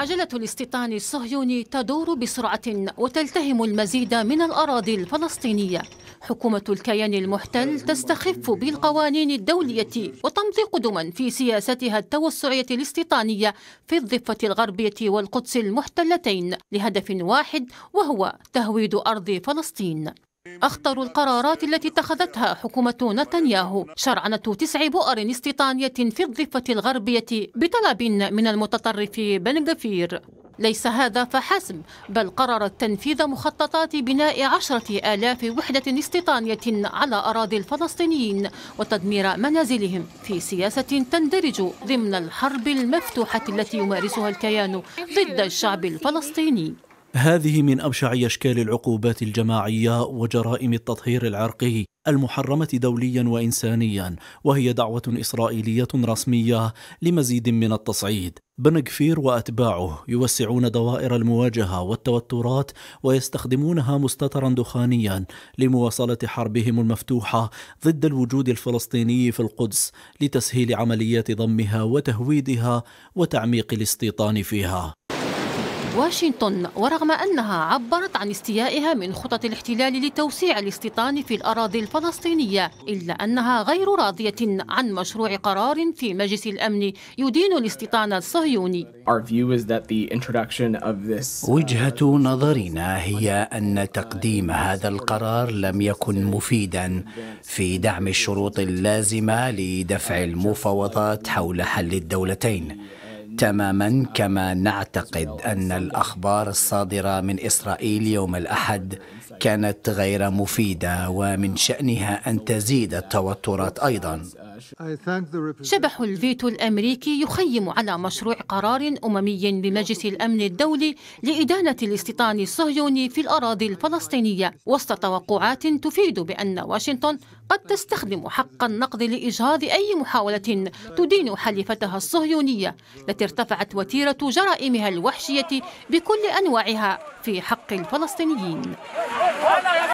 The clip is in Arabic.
عجلة الاستيطان الصهيوني تدور بسرعة وتلتهم المزيد من الأراضي الفلسطينية حكومة الكيان المحتل تستخف بالقوانين الدولية وتمضي قدما في سياستها التوسعية الاستيطانية في الضفة الغربية والقدس المحتلتين لهدف واحد وهو تهويد أرض فلسطين أخطر القرارات التي اتخذتها حكومة نتنياهو شرعنة تسع بؤر استيطانية في الضفة الغربية بطلب من المتطرف بن غفير ليس هذا فحسب بل قررت تنفيذ مخططات بناء عشرة آلاف وحدة استيطانية على أراضي الفلسطينيين وتدمير منازلهم في سياسة تندرج ضمن الحرب المفتوحة التي يمارسها الكيان ضد الشعب الفلسطيني هذه من أبشع أشكال العقوبات الجماعية وجرائم التطهير العرقي المحرمة دوليا وإنسانيا وهي دعوة إسرائيلية رسمية لمزيد من التصعيد بنغفير وأتباعه يوسعون دوائر المواجهة والتوترات ويستخدمونها مستترا دخانيا لمواصلة حربهم المفتوحة ضد الوجود الفلسطيني في القدس لتسهيل عمليات ضمها وتهويدها وتعميق الاستيطان فيها واشنطن ورغم أنها عبرت عن استيائها من خطط الاحتلال لتوسيع الاستيطان في الأراضي الفلسطينية إلا أنها غير راضية عن مشروع قرار في مجلس الأمن يدين الاستيطان الصهيوني uh, وجهة نظرنا هي أن تقديم هذا القرار لم يكن مفيدا في دعم الشروط اللازمة لدفع المفاوضات حول حل الدولتين تماما كما نعتقد ان الاخبار الصادره من اسرائيل يوم الاحد كانت غير مفيده ومن شانها ان تزيد التوترات ايضا شبح الفيتو الأمريكي يخيم على مشروع قرار أممي بمجلس الأمن الدولي لإدانة الاستيطان الصهيوني في الأراضي الفلسطينية وسط توقعات تفيد بأن واشنطن قد تستخدم حق النقد لإجهاض أي محاولة تدين حليفتها الصهيونية التي ارتفعت وتيرة جرائمها الوحشية بكل أنواعها في حق الفلسطينيين